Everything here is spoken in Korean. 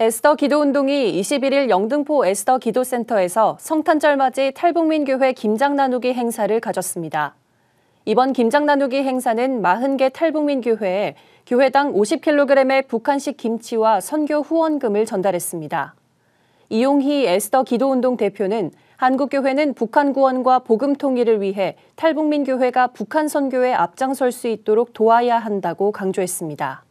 에스더 기도운동이 21일 영등포 에스더 기도센터에서 성탄절 맞이 탈북민교회 김장 나누기 행사를 가졌습니다. 이번 김장 나누기 행사는 40개 탈북민교회에 교회당 50kg의 북한식 김치와 선교 후원금을 전달했습니다. 이용희 에스더 기도운동 대표는 한국교회는 북한 구원과 복음 통일을 위해 탈북민교회가 북한 선교에 앞장설 수 있도록 도와야 한다고 강조했습니다.